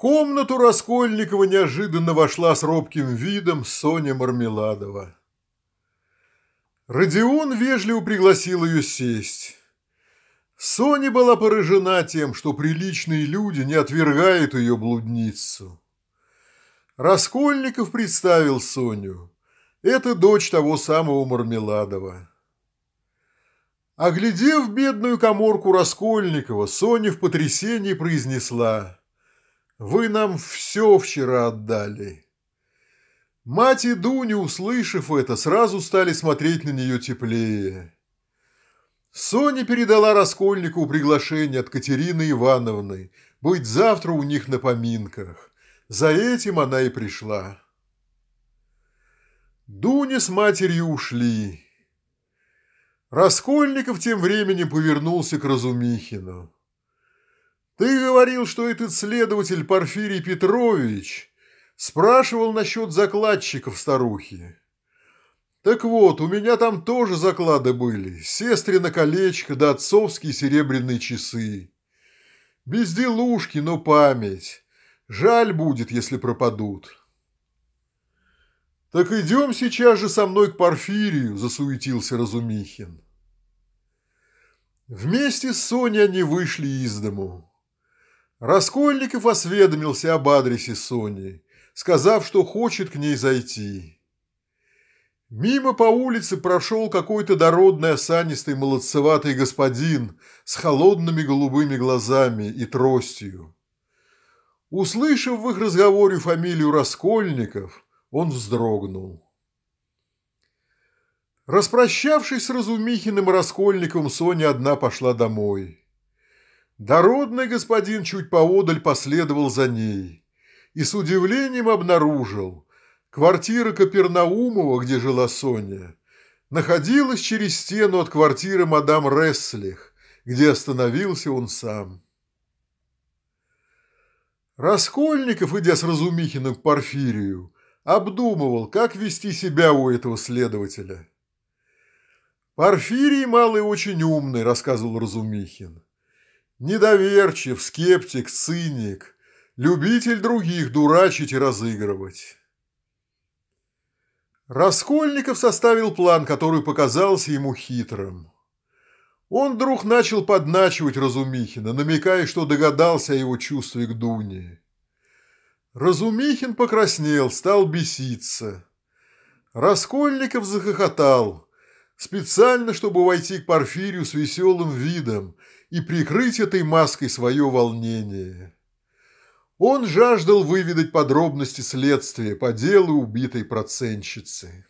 комнату Раскольникова неожиданно вошла с робким видом Соня Мармеладова. Родион вежливо пригласил ее сесть. Соня была поражена тем, что приличные люди не отвергают ее блудницу. Раскольников представил Соню. Это дочь того самого Мармеладова. Оглядев бедную коморку Раскольникова, Соня в потрясении произнесла – вы нам все вчера отдали. Мать и Дуня, услышав это, сразу стали смотреть на нее теплее. Соня передала Раскольнику приглашение от Катерины Ивановны быть завтра у них на поминках. За этим она и пришла. Дуня с матерью ушли. Раскольников тем временем повернулся к Разумихину. Ты говорил, что этот следователь Порфирий Петрович спрашивал насчет закладчиков старухи. Так вот, у меня там тоже заклады были, сестрина колечко да отцовские серебряные часы. Безделушки, но память. Жаль будет, если пропадут. «Так идем сейчас же со мной к Порфирию», – засуетился Разумихин. Вместе с Соней они вышли из дому. Раскольников осведомился об адресе Сони, сказав, что хочет к ней зайти. Мимо по улице прошел какой-то дородный осанистый молодцеватый господин с холодными голубыми глазами и тростью. Услышав в их разговоре фамилию Раскольников, он вздрогнул. Распрощавшись с Разумихиным и Раскольником, Соня одна пошла домой. Дородный господин чуть поодаль последовал за ней и с удивлением обнаружил, квартира Капернаумова, где жила Соня, находилась через стену от квартиры мадам Реслих, где остановился он сам. Раскольников, идя с Разумихиным к Порфирию, обдумывал, как вести себя у этого следователя. «Порфирий малый очень умный», — рассказывал Разумихин. Недоверчив, скептик, циник, любитель других дурачить и разыгрывать. Раскольников составил план, который показался ему хитрым. Он вдруг начал подначивать Разумихина, намекая, что догадался о его чувстве к Дуне. Разумихин покраснел, стал беситься. Раскольников захохотал. Специально, чтобы войти к Порфирию с веселым видом и прикрыть этой маской свое волнение. Он жаждал выведать подробности следствия по делу убитой проценщицы.